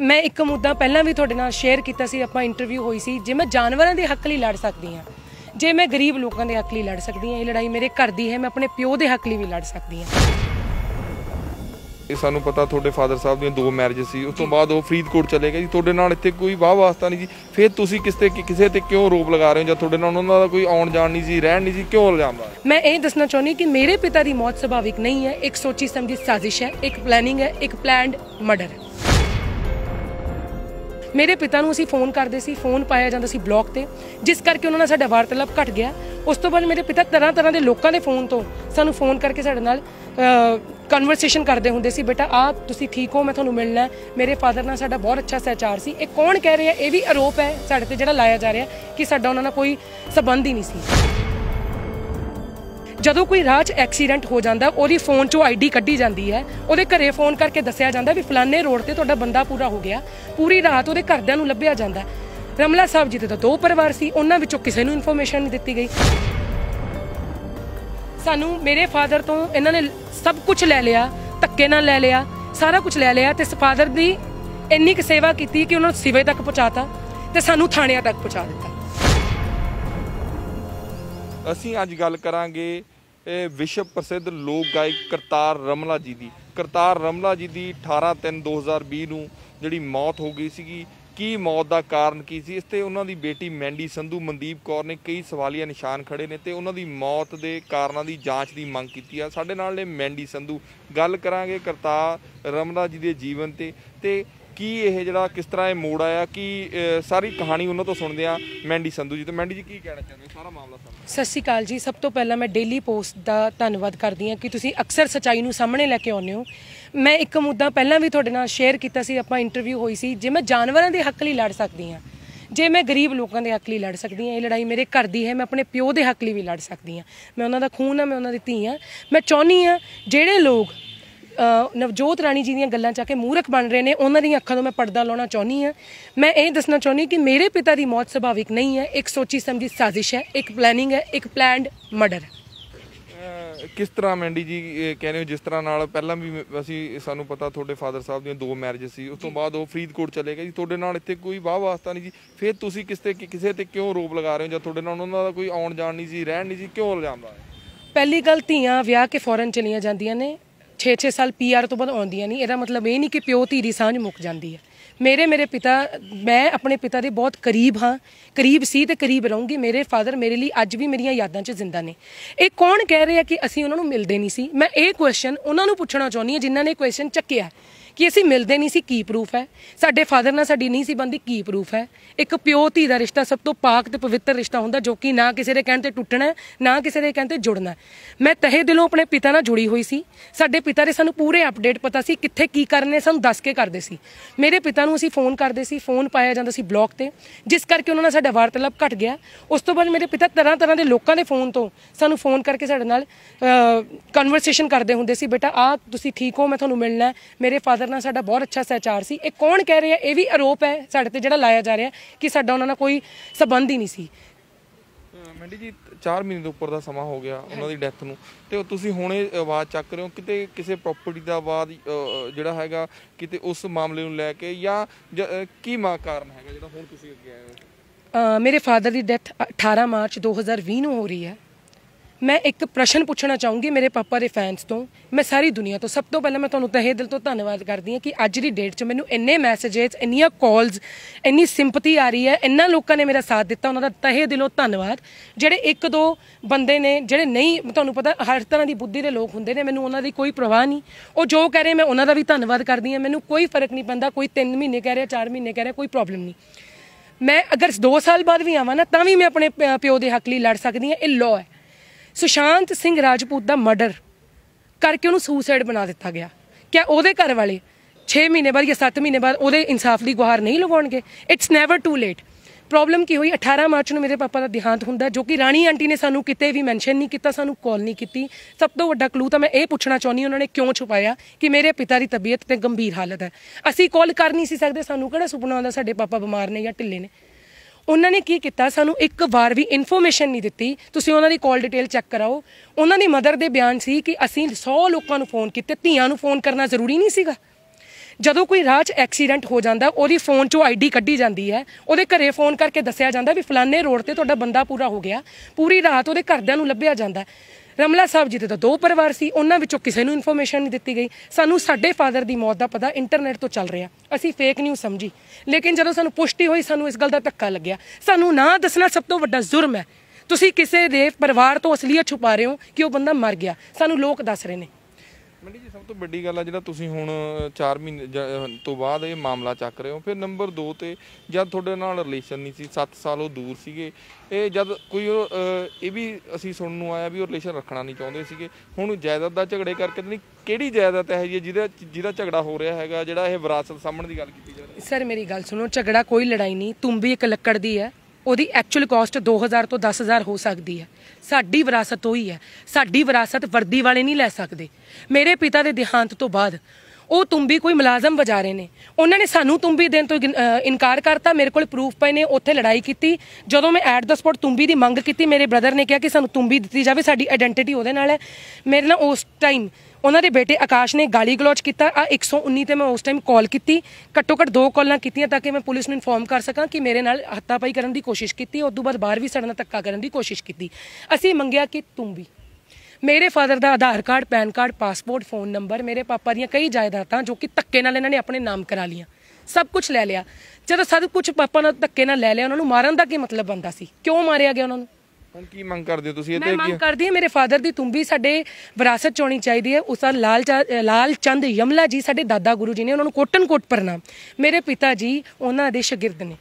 ਮੈਂ ਇੱਕ ਮੁੱਦਾ ਪਹਿਲਾਂ ਵੀ ਤੁਹਾਡੇ ਨਾਲ ਸ਼ੇਅਰ ਕੀਤਾ ਸੀ ਆਪਾਂ ਇੰਟਰਵਿਊ ਹੋਈ ਸੀ ਜੇ ਮੈਂ ਜਾਨਵਰਾਂ ਦੇ ਹੱਕ ਲਈ ਲੜ ਸਕਦੀ ਹਾਂ ਜੇ ਮੈਂ ਗਰੀਬ ਲੋਕਾਂ ਦੇ ਹੱਕ ਲਈ ਲੜ ਸਕਦੀ ਹਾਂ ਇਹ ਲੜਾਈ ਮੇਰੇ ਘਰ ਦੀ ਹੈ ਮੈਂ ਆਪਣੇ ਪਿਓ ਦੇ ਹੱਕ ਲਈ ਵੀ ਲੜ ਸਕਦੀ ਹਾਂ ਇਹ ਸਾਨੂੰ ਪਤਾ ਤੁਹਾਡੇ ਫਾਦਰ ਸਾਹਿਬ ਦੀਆਂ ਦੋ ਮੈਰਿਜ ਸੀ ਉਸ ਤੋਂ ਬਾਅਦ ਉਹ ਫਰੀਦਕੋਟ ਚਲੇ ਗਏ ਜੀ ਤੁਹਾਡੇ ਨਾਲ ਇੱਥੇ ਕੋਈ ਵਾਹ ਵਾਸਤਾ ਨਹੀਂ ਜੀ ਫਿਰ ਤੁਸੀਂ ਕਿਸ ਤੇ ਕਿਸੇ ਤੇ ਕਿਉਂ ਰੋਪ ਲਗਾ ਰਹੇ ਹੋ ਜਾਂ ਤੁਹਾਡੇ ਨਾਲ ਉਹਨਾਂ ਦਾ ਕੋਈ ਆਉਣ ਜਾਣ ਨਹੀਂ ਸੀ ਰਹਿਣ ਨਹੀਂ ਸੀ ਕਿਉਂ ਇਲਜ਼ਾਮ ਲਾ ਮੈਂ ਇਹ ਦੱਸਣਾ ਚਾਹੁੰਦੀ ਕਿ ਮੇਰੇ ਪਿਤਾ ਦੀ ਮੌਤ ਸੁਭਾਵਿਕ ਨਹੀਂ ਹੈ ਇੱਕ ਸੋਚੀ ਸਮਝੀ ਸਾਜ਼ਿਸ਼ ਹੈ ਇੱਕ ਪਲੈਨਿੰਗ ਹੈ ਇੱਕ ਪਲਾਨਡ ਮਰਡਰ ਹੈ ਮੇਰੇ ਪਿਤਾ ਨੂੰ ਅਸੀਂ ਫੋਨ ਕਰਦੇ ਸੀ ਫੋਨ ਪਾਇਆ ਜਾਂਦਾ ਸੀ ਬਲੌਕ ਤੇ ਜਿਸ ਕਰਕੇ ਉਹਨਾਂ ਨਾਲ ਸਾਡਾ ਵਾਰਤਾਲਾਪ ਘਟ ਗਿਆ ਉਸ ਤੋਂ ਬਾਅਦ ਮੇਰੇ ਪਿਤਾ ਤਰ੍ਹਾਂ ਤਰ੍ਹਾਂ ਦੇ ਲੋਕਾਂ ਦੇ ਫੋਨ ਤੋਂ ਸਾਨੂੰ ਫੋਨ ਕਰਕੇ ਸਾਡੇ ਨਾਲ ਕਨਵਰਸੇਸ਼ਨ ਕਰਦੇ ਹੁੰਦੇ ਸੀ ਬੇਟਾ ਆ ਤੁਸੀਂ ਠੀਕ ਹੋ ਮੈਂ ਤੁਹਾਨੂੰ ਮਿਲਣਾ ਮੇਰੇ ਫਾਦਰ ਨਾਲ ਸਾਡਾ ਬਹੁਤ ਅੱਛਾ ਸਹਿਚਾਰ ਸੀ ਇਹ ਕੌਣ ਕਹਿ ਰਿਹਾ ਇਹ ਵੀ ਆਰੋਪ ਹੈ ਸਾਡੇ ਤੇ ਜਿਹੜਾ ਲਾਇਆ ਜਾ ਰਿਹਾ ਕਿ ਸਾਡਾ ਉਹਨਾਂ ਨਾਲ ਕੋਈ ਸਬੰਧ ਹੀ ਨਹੀਂ ਸੀ ਜਦੋਂ ਕੋਈ ਰਾਹ 'ਚ ਐਕਸੀਡੈਂਟ ਹੋ ਜਾਂਦਾ ਉਹਦੀ ਫੋਨ 'ਚੋਂ ਆਈਡੀ ਕੱਢੀ ਜਾਂਦੀ ਹੈ ਉਹਦੇ ਘਰੇ ਫੋਨ ਕਰਕੇ ਦੱਸਿਆ ਜਾਂਦਾ ਵੀ ਫਲਾਣੇ ਰੋਡ ਤੇ ਤੁਹਾਡਾ ਬੰਦਾ ਪੂਰਾ ਹੋ ਗਿਆ ਪੂਰੀ ਰਾਤ ਉਹਦੇ ਘਰਦਿਆਂ ਨੂੰ ਲੱਭਿਆ ਜਾਂਦਾ ਰਮਲਾ ਸਾਹਿਬ ਜੀ ਦੇ ਤਾਂ ਦੋ ਪਰਿਵਾਰ ਸੀ ਉਹਨਾਂ ਵਿੱਚੋਂ ਕਿਸੇ ਨੂੰ ਇਨਫੋਰਮੇਸ਼ਨ ਨਹੀਂ ਦਿੱਤੀ ਗਈ ਸਾਨੂੰ ਮੇਰੇ ਫਾਦਰ ਤੋਂ ਇਹਨਾਂ ਨੇ ਸਭ ਕੁਝ ਲੈ ਲਿਆ ਧੱਕੇ ਨਾਲ ਲੈ ਲਿਆ ਸਾਰਾ ਕੁਝ ਲੈ ਲਿਆ ਤੇ ਫਾਦਰ ਦੀ ਇੰਨੀ ਕਿ ਸੇਵਾ ਕੀਤੀ ਕਿ ਉਹਨਾਂ ਨੂੰ ਸਿਵੇ ਤੱਕ ਪਹੁੰਚਾਤਾ ਤੇ ਸਾਨੂੰ ਥਾਣਿਆਂ ਤੱਕ ਪਹੁੰਚਾ ਦਿੱਤਾ ਅਸੀਂ ਅੱਜ ਗੱਲ ਕਰਾਂਗੇ ਵਿਸ਼ਵ ਪ੍ਰਸਿੱਧ ਲੋਕ ਗਾਇਕ ਕਰਤਾਰ ਰਮਲਾ ਜੀ ਦੀ ਕਰਤਾਰ ਰਮਲਾ ਜੀ ਦੀ 18 3 2020 ਨੂੰ ਜਿਹੜੀ ਮੌਤ ਹੋ ਗਈ ਸੀਗੀ ਕੀ ਮੌਤ ਦਾ ਕਾਰਨ ਕੀ ਸੀ ਇਸ ਤੇ ਉਹਨਾਂ ਦੀ ਬੇਟੀ ਮੈਂਡੀ ਸੰਧੂ ਮਨਦੀਪ ਕੌਰ ਨੇ ਕਈ ਸਵਾਲੀਆ ਨਿਸ਼ਾਨ ਖੜੇ ਨੇ ਤੇ ਉਹਨਾਂ ਦੀ ਮੌਤ ਦੇ ਕਾਰਨਾਂ ਦੀ ਜਾਂਚ ਦੀ ਮੰਗ ਕੀਤੀ ਆ ਸਾਡੇ ਨਾਲ ਨੇ ਮੈਂਡੀ ਸੰਧੂ ਗੱਲ ਕਰਾਂਗੇ ਕਰਤਾਰ ਰਮਲਾ ਜੀ ਦੇ ਜੀਵਨ ਤੇ ਤੇ ਕੀ ਇਹ ਜਿਹੜਾ ਕਿਸ ਤਰ੍ਹਾਂ ਇਹ ਮੋੜ ਆਇਆ ਕਿ ਸਾਰੀ ਕਹਾਣੀ ਉਹਨਾਂ ਤੋਂ ਸੁਣਦੇ ਆ ਮੈਂਡੀ ਸੰਧੂ ਜੀ ਤੇ ਮੈਂਡੀ ਜੀ ਕੀ ਕਹਿਣਾ ਚਾਹੁੰਦੇ ਸਾਰਾ ਮਾਮਲਾ ਸਾਹਮਣੇ ਸਤਿ ਸ਼੍ਰੀ ਅਕਾਲ ਜੀ ਸਭ ਤੋਂ ਪਹਿਲਾਂ ਮੈਂ ਡੇਲੀ ਪੋਸਟ ਦਾ ਧੰਨਵਾਦ ਕਰਦੀ ਹਾਂ ਕਿ ਤੁਸੀਂ ਅਕਸਰ ਸਚਾਈ ਨੂੰ ਸਾਹਮਣੇ ਲੈ ਕੇ ਆਉਂਦੇ ਹੋ ਮੈਂ ਇੱਕ ਮੁੱਦਾ ਪਹਿਲਾਂ ਵੀ ਤੁਹਾਡੇ ਨਾਲ ਸ਼ੇਅਰ ਕੀਤਾ ਸੀ ਆਪਾਂ ਇੰਟਰਵਿਊ ਹੋਈ ਸੀ ਜੇ ਮੈਂ ਜਾਨਵਰਾਂ ਦੇ ਹੱਕ ਲਈ ਲੜ ਸਕਦੀ ਹਾਂ ਜੇ ਮੈਂ ਗਰੀਬ ਲੋਕਾਂ ਦੇ ਹੱਕ ਲਈ ਲੜ ਸਕਦੀ ਹਾਂ ਇਹ ਲੜਾਈ ਮੇਰੇ ਘਰ ਦੀ ਹੈ ਮੈਂ ਆਪਣੇ ਪਿਓ ਦੇ ਹੱਕ ਲਈ ਵੀ ਲੜ ਸਕਦੀ ਹਾਂ ਮੈਂ ਉਹਨਾਂ ਦਾ ਖੂਨ ਹਾਂ ਮੈਂ ਉਹਨਾਂ ਦੀ ਧੀ ਹਾਂ ਮੈਂ ਚਾਹੁੰਦੀ ਹਾਂ ਜਿਹੜੇ ਲੋਕ ਨਵਜੋਤ ਰਾਣੀ ਜੀ ਦੀਆਂ ਗੱਲਾਂ ਚਾ ਕੇ ਮੂਰਖ ਬਣ ਰਹੇ ਨੇ ਉਹਨਾਂ ਦੀਆਂ ਅੱਖਾਂ ਤੋਂ ਮੈਂ ਪਰਦਾ ਲਾਉਣਾ ਚਾਹੁੰਦੀ ਆ ਮੈਂ ਇਹ ਦੱਸਣਾ ਚਾਹੁੰਦੀ ਕਿ ਮੇਰੇ ਪਿਤਾ ਦੀ ਮੌਤ ਸੁਭਾਵਿਕ ਨਹੀਂ ਹੈ ਇੱਕ ਸੋਚੀ ਸਮਝੀ ਸਾਜ਼ਿਸ਼ ਹੈ ਇੱਕ ਪਲੈਨਿੰਗ ਹੈ ਇੱਕ ਪਲੈਨਡ ਮਰਡਰ ਕਿਸ ਤਰ੍ਹਾਂ ਮੈਂਡੀ ਜੀ ਕਹਿ ਰਹੇ ਹੋ ਜਿਸ ਤਰ੍ਹਾਂ ਨਾਲ ਪਹਿਲਾਂ ਵੀ ਅਸੀਂ ਸਾਨੂੰ ਪਤਾ ਤੁਹਾਡੇ ਫਾਦਰ ਸਾਹਿਬ ਦੀਆਂ ਦੋ ਮੈਰਿਜ ਸੀ ਉਸ ਤੋਂ ਬਾਅਦ ਉਹ ਫਰੀਦਕੋਟ ਚਲੇ ਗਏ ਜੀ ਤੁਹਾਡੇ ਨਾਲ ਇੱਥੇ ਕੋਈ ਵਾਹ ਵਾਸਤਾ ਨਹੀਂ ਜੀ ਫਿਰ ਤੁਸੀਂ ਕਿਸ ਤੇ ਕਿਸੇ ਤੇ ਕਿਉਂ ਰੋਪ ਲਗਾ ਰਹੇ ਹੋ ਜਾਂ ਤੁਹਾਡੇ ਨਾਲ ਉਹਨਾਂ ਦਾ ਕੋਈ ਆਉਣ ਜਾਣ ਨਹੀਂ ਸੀ ਰਹਿਣ ਨਹੀਂ ਸੀ ਕਿਉਂ ਇਲਜ਼ਾਮ ਲਾ ਪਹਿਲੀ ਗੱਲ ਧੀਆਂ ਵਿਆਹ ਕੇ ਫੌਰਨ ਚਲੀਆਂ ਜਾਂਦੀਆਂ ਨੇ 6-6 ਸਾਲ ਪੀਆਰ ਤੋਂ ਬਾਅਦ ਆਉਂਦੀਆਂ ਨਹੀਂ ਇਹਦਾ ਮਤਲਬ ਇਹ ਨਹੀਂ ਕਿ ਪਿਓ ਧੀ ਦੀ ਸਾਂਝ ਮੁੱਕ ਜਾਂਦੀ ਹੈ ਮੇਰੇ ਮੇਰੇ ਪਿਤਾ ਮੈਂ ਆਪਣੇ ਪਿਤਾ ਦੇ ਬਹੁਤ ਕਰੀਬ ਹਾਂ ਕਰੀਬ ਸੀ ਤੇ ਕਰੀਬ ਰਹੂੰਗੀ ਮੇਰੇ ਫਾਦਰ ਮੇਰੇ ਲਈ ਅੱਜ ਵੀ ਮੇਰੀਆਂ ਯਾਦਾਂ 'ਚ ਜ਼ਿੰਦਾ ਨੇ ਇਹ ਕੌਣ ਕਹਿ ਰਿਹਾ ਕਿ ਅਸੀਂ ਉਹਨਾਂ ਨੂੰ ਮਿਲਦੇ ਨਹੀਂ ਸੀ ਮੈਂ ਇਹ ਕੁਐਸਚਨ ਉਹਨਾਂ ਨੂੰ ਪੁੱਛਣਾ ਚਾਹੁੰਦੀ ਹਾਂ ਜਿਨ੍ਹਾਂ ਨੇ ਕੁਐਸਚਨ ਚੱਕਿਆ ਕਿ ਅਸੀਂ ਮਿਲਦੇ ਨਹੀਂ ਸੀ ਕੀ ਪ੍ਰੂਫ ਹੈ ਸਾਡੇ ਫਾਦਰ ਨਾਲ ਸਾਡੀ ਨਹੀਂ ਸੀ ਬੰਦੀ ਕੀ ਪ੍ਰੂਫ ਹੈ ਇੱਕ ਪਿਓ ਧੀ ਦਾ ਰਿਸ਼ਤਾ ਸਭ ਤੋਂ ਪਾਕ ਤੇ ਪਵਿੱਤਰ ਰਿਸ਼ਤਾ ਹੁੰਦਾ ਜੋ ਕਿ ਨਾ ਕਿਸੇ ਦੇ ਕਹਿਣ ਤੇ ਟੁੱਟਣਾ ਨਾ ਕਿਸੇ ਦੇ ਕਹਿਣ ਤੇ ਜੁੜਨਾ ਮੈਂ ਤਹੇ ਦਿਲੋਂ ਆਪਣੇ ਪਿਤਾ ਨਾਲ ਜੁੜੀ ਹੋਈ ਸੀ ਸਾਡੇ ਪਿਤਾ ਦੇ ਸਾਨੂੰ ਪੂਰੇ ਅਪਡੇਟ ਪਤਾ ਸੀ ਕਿੱਥੇ ਕੀ ਕਰਨੇ ਸਾਨੂੰ ਦੱਸ ਕੇ ਕਰਦੇ ਸੀ ਮੇਰੇ ਪਿਤਾ ਨੂੰ ਅਸੀਂ ਫੋਨ ਕਰਦੇ ਸੀ ਫੋਨ ਪਾਇਆ ਜਾਂਦਾ ਸੀ ਬਲੌਕ ਤੇ ਜਿਸ ਕਰਕੇ ਉਹਨਾਂ ਨਾਲ ਸਾਡਾ ਵਾਰਤਾਲਾਪ ਘਟ ਗਿਆ ਉਸ ਤੋਂ ਬਾਅਦ ਮੇਰੇ ਪਿਤਾ ਤਰ੍ਹਾਂ ਤਰ੍ਹਾਂ ਦੇ ਲੋਕਾਂ ਦੇ ਫੋਨ ਤੋਂ ਸਾਨੂੰ ਫੋਨ ਕਰਕੇ ਸਾਡੇ ਨਾਲ ਕਨਵਰਸੇਸ਼ਨ ਕਰਦੇ ਹੁੰਦੇ ਸੀ ਬੇਟਾ ਆ ਤੁਸੀਂ ਠੀਕ ਹੋ ਮੈਂ ਤੁਹਾਨੂੰ ਮਿਲਣਾ ਮੇਰੇ ਫਾਦਰ ਨਾਲ ਸਾਡਾ ਬਹੁਤ ਅੱਛਾ ਸਹਿਚਾਰ ਸੀ ਇਹ ਕੌਣ ਕਹਿ ਰਿਹਾ ਇਹ ਵੀ ਆਰੋਪ ਹੈ ਸਾਡੇ ਤੇ ਜਿਹੜਾ ਲਾਇਆ ਜਾ ਰਿਹਾ ਕਿ ਸਾਡਾ ਉਹਨਾਂ ਨਾਲ ਕੋਈ ਸਬੰਧ ਹੀ ਨਹੀਂ ਸੀ ਮੰਡੀ ਜੀ 4 ਮਹੀਨੇ ਤੋਂ ਉੱਪਰ ਦਾ ਸਮਾਂ ਹੋ ਗਿਆ ਉਹਨਾਂ ਦੀ ਡੈਥ ਨੂੰ ਤੇ ਤੁਸੀਂ ਹੁਣੇ ਆਵਾਜ਼ ਚੱਕ ਰਹੇ ਹੋ ਕਿਤੇ ਕਿਸੇ ਪ੍ਰਾਪਰਟੀ ਦਾ ਬਾਦ ਜਿਹੜਾ ਹੈਗਾ ਕਿਤੇ ਉਸ ਮਾਮਲੇ ਨੂੰ ਲੈ ਕੇ ਜਾਂ ਕੀ ਮਾ ਕਾਰਨ ਹੈਗਾ ਜਿਹੜਾ ਹੁਣ ਤੁਸੀਂ ਅੱਗੇ ਆਏ ਹੋ ਮੇਰੇ ਫਾਦਰ ਦੀ ਡੈਥ 18 ਮਾਰਚ 2020 ਨੂੰ ਹੋ ਰਹੀ ਹੈ ਮੈਂ ਇੱਕ ਪ੍ਰਸ਼ਨ ਪੁੱਛਣਾ ਚਾਹੂੰਗੀ ਮੇਰੇ ਪਾਪਾ ਦੇ ਫੈਨਸ ਤੋਂ ਮੈਂ ਸਾਰੀ ਦੁਨੀਆ ਤੋਂ ਸਭ ਤੋਂ ਪਹਿਲਾਂ ਮੈਂ ਤੁਹਾਨੂੰ ਤਹੇ ਦਿਲ ਤੋਂ ਧੰਨਵਾਦ ਕਰਦੀ ਹਾਂ ਕਿ ਅੱਜ ਦੀ ਡੇਟ 'ਚ ਮੈਨੂੰ ਇੰਨੇ ਮੈਸੇजेस ਇੰਨੀਆਂ ਕਾਲਸ ਇੰਨੀ ਸਿੰਪਥੀ ਆ ਰਹੀ ਹੈ ਇੰਨਾ ਲੋਕਾਂ ਨੇ ਮੇਰਾ ਸਾਥ ਦਿੱਤਾ ਉਹਨਾਂ ਦਾ ਤਹੇ ਦਿਲੋਂ ਧੰਨਵਾਦ ਜਿਹੜੇ ਇੱਕ ਦੋ ਬੰਦੇ ਨੇ ਜਿਹੜੇ ਨਹੀਂ ਤੁਹਾਨੂੰ ਪਤਾ ਹਰ ਤਰ੍ਹਾਂ ਦੀ ਬੁੱਧੀ ਦੇ ਲੋਕ ਹੁੰਦੇ ਨੇ ਮੈਨੂੰ ਉਹਨਾਂ ਦੀ ਕੋਈ ਪ੍ਰਵਾਹ ਨਹੀਂ ਉਹ ਜੋ ਕਹਿ ਰਹੇ ਮੈਂ ਉਹਨਾਂ ਦਾ ਵੀ ਧੰਨਵਾਦ ਕਰਦੀ ਹਾਂ ਮੈਨੂੰ ਕੋਈ ਫਰਕ ਨਹੀਂ ਪੈਂਦਾ ਕੋਈ 3 ਮਹੀਨੇ ਕਹਿ ਰਿਹਾ 4 ਮਹੀਨੇ ਕਹਿ ਰਿਹਾ ਕੋਈ ਪ੍ਰੋਬਲਮ ਨਹੀਂ ਮੈਂ ਅਗਰ 2 ਸਾਲ ਬਾਅਦ ਵੀ ਆਵਾਂ ਨਾ ਤਾਂ ਵੀ ਮੈਂ ਆਪਣੇ ਪਿਓ ਦੇ ਹੱਕ ਲਈ ਲੜ ਸਕਦੀ ਹਾਂ ਇਹ ਲਾਅ ਹੈ ਸੁਸ਼ਾਂਤ ਸਿੰਘ ਰਾਜਪੂਤ ਦਾ ਮਰਡਰ ਕਰਕੇ ਉਹਨੂੰ ਸੂਸਾਈਡ ਬਣਾ ਦਿੱਤਾ ਗਿਆ ਕਿ ਉਹਦੇ ਘਰ ਵਾਲੇ 6 ਮਹੀਨੇ ਬਾਅਦ ਜਾਂ 7 ਮਹੀਨੇ ਬਾਅਦ ਉਹਦੇ ਇਨਸਾਫ ਦੀ ਗੁਹਾਰ ਨਹੀਂ ਲਗਾਉਣਗੇ it's never too late problem ਕੀ ਹੋਈ 18 ਮਾਰਚ ਨੂੰ ਮੇਰੇ ਪਾਪਾ ਦਾ ਦੇਹਾਂਤ ਹੁੰਦਾ ਜੋ ਕਿ ਰਾਣੀ ਆਂਟੀ ਨੇ ਸਾਨੂੰ ਕਿਤੇ ਵੀ ਮੈਂਸ਼ਨ ਨਹੀਂ ਕੀਤਾ ਸਾਨੂੰ ਕਾਲ ਨਹੀਂ ਕੀਤੀ ਸਭ ਤੋਂ ਵੱਡਾ ਕਲੂ ਤਾਂ ਮੈਂ ਇਹ ਪੁੱਛਣਾ ਚਾਹੁੰਦੀ ਉਹਨਾਂ ਨੇ ਕਿਉਂ ਛੁਪਾਇਆ ਕਿ ਮੇਰੇ ਪਿਤਾ ਦੀ ਤਬੀਅਤ ਤੇ ਗੰਭੀਰ ਹਾਲਤ ਹੈ ਅਸੀਂ ਕਾਲ ਕਰ ਨਹੀਂ ਸੀ ਸਕਦੇ ਸਾਨੂੰ ਕਿਹੜਾ ਸੁਪਨਾ ਆਉਂਦਾ ਸਾਡੇ ਪਾਪਾ ਬਿਮਾਰ ਨੇ ਜਾਂ ਢਿੱਲੇ ਨੇ ਉਹਨਾਂ ਨੇ ਕੀ ਕੀਤਾ ਸਾਨੂੰ ਇੱਕ ਵਾਰ ਵੀ ਇਨਫੋਰਮੇਸ਼ਨ ਨਹੀਂ ਦਿੱਤੀ ਤੁਸੀਂ ਉਹਨਾਂ ਦੀ ਕਾਲ ਡਿਟੇਲ ਚੈੱਕ ਕਰਾਓ ਉਹਨਾਂ ਦੀ ਮਦਰ ਦੇ ਬਿਆਨ ਸੀ ਕਿ ਅਸੀਂ 100 ਲੋਕਾਂ ਨੂੰ ਫੋਨ ਕੀਤੇ ਧੀਆਂ ਨੂੰ ਫੋਨ ਕਰਨਾ ਜ਼ਰੂਰੀ ਨਹੀਂ ਸੀਗਾ ਜਦੋਂ ਕੋਈ ਰਾਹ 'ਚ ਐਕਸੀਡੈਂਟ ਹੋ ਜਾਂਦਾ ਉਹਦੀ ਫੋਨ 'ਚੋਂ ਆਈਡੀ ਕੱਢੀ ਜਾਂਦੀ ਹੈ ਉਹਦੇ ਘਰੇ ਫੋਨ ਕਰਕੇ ਦੱਸਿਆ ਜਾਂਦਾ ਵੀ ਫਲਾਣੇ ਰੋਡ ਤੇ ਤੁਹਾਡਾ ਬੰਦਾ ਪੂਰਾ ਹੋ ਗਿਆ ਪੂਰੀ ਰਾਤ ਉਹਦੇ ਘਰਦਿਆਂ ਨੂੰ ਲੱਭਿਆ ਜਾਂਦਾ ਰਮਲਾ ਸਾਹਿਬ ਜੀ ਦੇ ਤਾਂ ਦੋ ਪਰਿਵਾਰ ਸੀ ਉਹਨਾਂ ਵਿੱਚੋਂ ਕਿਸੇ ਨੂੰ ਇਨਫੋਰਮੇਸ਼ਨ ਨਹੀਂ ਦਿੱਤੀ ਗਈ ਸਾਨੂੰ ਸਾਡੇ ਫਾਦਰ ਦੀ ਮੌਤ ਦਾ ਪਤਾ ਇੰਟਰਨੈਟ ਤੋਂ ਚੱਲ ਰਿਹਾ ਅਸੀਂ ਫੇਕ ਨਿਊਜ਼ ਸਮਝੀ ਲੇਕਿਨ ਜਦੋਂ ਸਾਨੂੰ ਪੁਸ਼ਟੀ ਹੋਈ ਸਾਨੂੰ ਇਸ ਗੱਲ ਦਾ ਧੱਕਾ ਲੱਗਿਆ ਸਾਨੂੰ ਨਾ ਦੱਸਣਾ ਸਭ ਤੋਂ ਵੱਡਾ ਜ਼ੁਰਮ ਹੈ ਤੁਸੀਂ ਕਿਸੇ ਦੇ ਪਰਿਵਾਰ ਤੋਂ ਅਸਲੀਅਤ ਛੁਪਾ ਰਹੇ ਹੋ ਕਿ ਉਹ ਬੰਦਾ ਮਰ ਗਿਆ ਸਾਨੂੰ ਲੋਕ ਦੱਸ ਰਹੇ ਨੇ ਮੰਡੀ ਜੀ ਸਭ ਤੋਂ ਵੱਡੀ ਗੱਲ ਆ ਜਿਹੜਾ ਤੁਸੀਂ ਹੁਣ 4 ਮਹੀਨੇ ਤੋਂ ਬਾਅਦ ਇਹ ਮਾਮਲਾ ਚੱਕ ਰਹੇ ਹੋ ਫਿਰ ਨੰਬਰ 2 ਤੇ ਜਦ ਤੁਹਾਡੇ ਨਾਲ ਰਿਲੇਸ਼ਨ ਨਹੀਂ ਸੀ 7 ਸਾਲ ਉਹ ਦੂਰ ਸੀਗੇ ਇਹ ਜਦ ਕੋਈ ਇਹ ਵੀ ਅਸੀਂ ਸੁਣਨ ਨੂੰ ਆਇਆ ਵੀ ਉਹ ਰਿਲੇਸ਼ਨ ਰੱਖਣਾ ਨਹੀਂ ਚਾਹੁੰਦੇ ਸੀਗੇ ਹੁਣ ਜਾਇਦਾਦ ਦਾ ਝਗੜੇ ਕਰਕੇ ਤਾਂ ਨਹੀਂ ਕਿਹੜੀ ਜਾਇਦਾਦ ਹੈ ਜੀ ਜਿਹਦਾ ਜਿਹਦਾ ਝਗੜਾ ਹੋ ਰਿਹਾ ਹੈਗਾ ਜਿਹੜਾ ਇਹ ਵਿਰਾਸਤ ਸਾਹਮਣੇ ਦੀ ਗੱਲ ਕੀਤੀ ਜਾ ਰਹੀ ਹੈ ਸਰ ਮੇਰੀ ਗੱਲ ਸੁਣੋ ਝਗੜਾ ਕੋਈ ਲੜਾਈ ਨਹੀਂ ਵੀ ਇੱਕ ਲੱਕੜ ਦੀ ਹੈ ਉਹਦੀ ਐਕਚੁਅਲ ਕਾਸਟ 2000 ਤੋਂ 10000 ਹੋ ਸਕਦੀ ਹੈ ਸਾਡੀ ਵਿਰਾਸਤ ਉਹੀ ਹੈ ਸਾਡੀ ਵਿਰਾਸਤ ਵਰਦੀ ਵਾਲੇ ਨਹੀਂ ਲੈ ਸਕਦੇ ਮੇਰੇ ਪਿਤਾ ਦੇ ਦੇਹਾਂਤ ਤੋਂ ਬਾਅਦ ਉਹ ਤੁੰਬੀ ਕੋਈ ਮੁਲਾਜ਼ਮ ਵਜਾ ਰਹੇ ਨੇ ਉਹਨਾਂ ਨੇ ਸਾਨੂੰ ਤੁੰਬੀ ਦੇਣ ਤੋਂ ਇਨਕਾਰ ਕਰਤਾ ਮੇਰੇ ਕੋਲ ਪ੍ਰੂਫ ਪਏ ਨੇ ਉੱਥੇ ਲੜਾਈ ਕੀਤੀ ਜਦੋਂ ਮੈਂ ਐਟ ਦਾ ਸਪੌਟ ਤੁੰਬੀ ਦੀ ਮੰਗ ਕੀਤੀ ਮੇਰੇ ਬ੍ਰਦਰ ਨੇ ਕਿਹਾ ਕਿ ਸਾਨੂੰ ਤੁੰਬੀ ਦਿੱਤੀ ਜਾਵੇ ਸਾਡੀ ਆਇਡੈਂਟੀਟੀ ਉਹਦੇ ਨਾਲ ਹੈ ਮੇਰੇ ਨਾਲ ਉਸ ਟਾਈਮ ਉਹਨਾਂ ਦੇ ਬੇਟੇ ਆਕਾਸ਼ ਨੇ ਗਾਲੀ ਗਲੋਚ ਕੀਤਾ ਆ 119 ਤੇ ਮੈਂ ਉਸ ਟਾਈਮ ਕਾਲ ਕੀਤੀ ਘੱਟੋ ਘੱਟ ਦੋ ਕਾਲਾਂ ਕੀਤੀਆਂ ਤਾਂ ਕਿ ਮੈਂ ਪੁਲਿਸ ਨੂੰ ਇਨਫੋਰਮ ਕਰ ਸਕਾਂ ਕਿ ਮੇਰੇ ਨਾਲ ਹੱਤਾਪਾਈ ਕਰਨ ਦੀ ਕੋਸ਼ਿਸ਼ ਕੀਤੀ ਉਸ ਤੋਂ ਬਾਅਦ ਬਾਹਰ ਵੀ ਸੜਨਾ ਧੱਕਾ ਕਰਨ ਦੀ ਕੋਸ਼ਿਸ਼ ਕੀਤੀ ਅਸੀਂ ਮੰਗਿਆ ਕਿ ਤੁੰਬੀ ਮੇਰੇ ਫਾਦਰ ਦਾ Aadhaar card PAN card passport phone number ਮੇਰੇ ਪਾਪਾ ਦੀਆਂ ਕਈ ਜਾਇਦਾਦਾਂ ਜੋ ਕਿ ਧੱਕੇ ਨਾਲ ਇਹਨਾਂ ਨੇ ਆਪਣੇ ਨਾਮ ਕਰਾ ਲੀਆਂ ਸਭ ਕੁਝ ਲੈ ਲਿਆ ਜਦੋਂ ਸਭ ਕੁਝ ਪਾਪਾ ਨਾਲ ਧੱਕੇ ਨਾਲ ਲੈ ਲਿਆ ਉਹਨਾਂ ਨੂੰ ਮਾਰਨ ਦਾ ਕੀ ਮਤਲਬ ਬੰਦਾ ਸੀ ਕਿਉਂ ਮਾਰਿਆ ਗਿਆ ਉਹਨਾਂ ਨੂੰ ਹੁਣ ਕੀ ਮੰਗ ਕਰਦੇ ਹੋ ਤੁਸੀਂ ਇਹ ਤੇ ਮੈਂ ਮੰਗ ਕਰਦੀ ਹਾਂ ਮੇਰੇ ਫਾਦਰ ਦੀ ਤੁੰਬੀ ਸਾਡੇ ਵਿਰਾਸਤ ਚ ਹੋਣੀ ਚਾਹੀਦੀ ਹੈ ਉਸਾਂ ਲਾਲ ਲਾਲ ਚੰਦ ਯਮਲਾ ਜੀ ਸਾਡੇ ਦਾਦਾ ਗੁਰੂ ਜੀ ਨੇ ਉਹਨਾਂ ਨੂੰ ਕੋਟਨ ਕੋਟ ਪਰਨਾ ਮੇਰੇ ਪਿਤਾ ਜੀ ਉਹਨਾਂ ਦੇ ਸ਼ਾਗਿਰਦ ਨੇ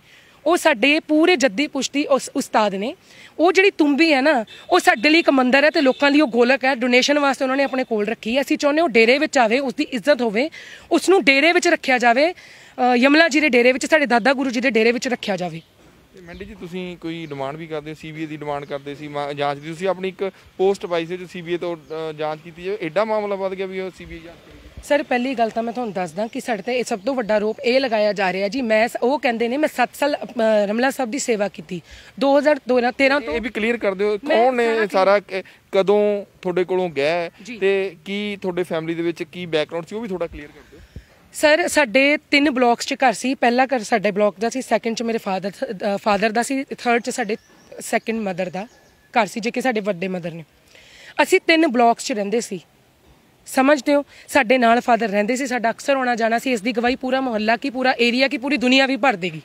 ਉਹ ਸਾਡੇ ਪੂਰੇ ਜੱਦੀ ਪੁਸ਼ਤੀ ਉਸ ਉਸਤਾਦ ਨੇ ਉਹ ਜਿਹੜੀ ਤੁੰਬੀ ਹੈ ਨਾ ਉਹ ਸਾਡੇ ਲਈ ਇੱਕ ਮੰਦਰ ਹੈ ਤੇ ਲੋਕਾਂ ਲਈ ਉਹ ਗੋਲਕ ਹੈ ਡੋਨੇਸ਼ਨ ਵਾਸਤੇ ਉਹਨਾਂ ਨੇ ਆਪਣੇ ਕੋਲ ਰੱਖੀ ਹੈ ਅਸੀਂ ਚਾਹੁੰਦੇ ਉਹ ਡੇਰੇ ਵਿੱਚ ਆਵੇ ਉਸ ਦੀ ਇੱਜ਼ਤ ਹੋਵੇ ਉਸ ਨੂੰ ਡੇਰੇ ਵਿੱਚ ਰੱਖਿਆ ਜਾਵੇ ਯਮਲਾ ਜੀ ਦੇ ਡੇਰੇ ਵਿੱਚ ਸਾਡੇ ਦਾਦਾ ਗੁਰੂ ਜੀ ਦੇ ਡੇਰੇ ਵਿੱਚ ਰੱਖਿਆ ਜਾਵੇ ਮੰਡੀ ਜੀ ਤੁਸੀਂ ਕੋਈ ਡਿਮਾਂਡ ਵੀ ਕਰਦੇ ਸੀਬੀਏ ਦੀ ਡਿਮਾਂਡ ਕਰਦੇ ਸੀ ਜਾਂਚ ਦੀ ਤੁਸੀਂ ਆਪਣੀ ਇੱਕ ਪੋਸਟ ਪਾਈ ਸੀ ਜੋ ਸੀਬੀਏ ਤੋਂ ਜਾਂਚ ਕੀਤੀ ਜਾਵੇ ਐਡਾ ਮਾਮਲਾ ਵੱਧ ਗਿਆ ਵੀ ਉਹ ਸੀਬੀਏ ਜਾਂਚ ਸਰ ਪਹਿਲੀ ਗੱਲ ਤਾਂ ਮੈਂ ਤੁਹਾਨੂੰ ਦੱਸਦਾ ਕਿ ਸਾਡੇ ਤੇ ਸਭ ਤੋਂ ਵੱਡਾ ਰੋਪ ਇਹ ਲਗਾਇਆ ਜਾ ਰਿਹਾ ਜੀ ਮੈਂ ਉਹ ਕਹਿੰਦੇ ਨੇ ਮੈਂ 7 ਸਾਲ ਰਮਲਾ ਸਾਹਿਬ ਦੀ ਸੇਵਾ ਕੀਤੀ 2013 ਤੋਂ ਇਹ ਵੀ ਕਲੀਅਰ ਕਰ ਦਿਓ ਕੌਣ ਨੇ ਸਾਰਾ ਕਦੋਂ ਤੁਹਾਡੇ ਕੋਲੋਂ ਗਿਆ ਤੇ ਕੀ ਤੁਹਾਡੇ ਫੈਮਿਲੀ ਦੇ ਵਿੱਚ ਕੀ ਬੈਕਗ੍ਰਾਉਂਡ ਸੀ ਉਹ ਵੀ ਥੋੜਾ ਕਲੀਅਰ ਕਰ ਦਿਓ ਸਰ ਸਾਡੇ ਤਿੰਨ ਬਲੌਕਸ 'ਚ ਘਰ ਸੀ ਪਹਿਲਾ ਘਰ ਸਾਡੇ ਬਲੌਕ ਦਾ ਸੀ ਸੈਕੰਡ 'ਚ ਮੇਰੇ ਫਾਦਰ ਫਾਦਰ ਦਾ ਸੀ ਥਰਡ 'ਚ ਸਾਡੇ ਸੈਕੰਡ ਮਦਰ ਦਾ ਘਰ ਸੀ ਜੇ ਕਿ ਸਾਡੇ ਵੱਡੇ ਮਦਰ ਨੇ ਅਸੀਂ ਤਿੰਨ ਬਲੌਕਸ 'ਚ ਰਹਿੰਦੇ ਸੀ ਸਮਝਦੇ ਹੋ ਸਾਡੇ ਨਾਲ ਫਾਦਰ ਰਹਿੰਦੇ ਸੀ ਸਾਡਾ ਅਕਸਰ ਆਉਣਾ ਜਾਣਾ ਸੀ ਇਸ ਦੀ ਗਵਾਹੀ ਪੂਰਾ ਮੁਹੱਲਾ ਕੀ ਪੂਰਾ ਏਰੀਆ ਕੀ ਪੂਰੀ ਦੁਨੀਆ ਵੀ ਭਰ ਦੇਗੀ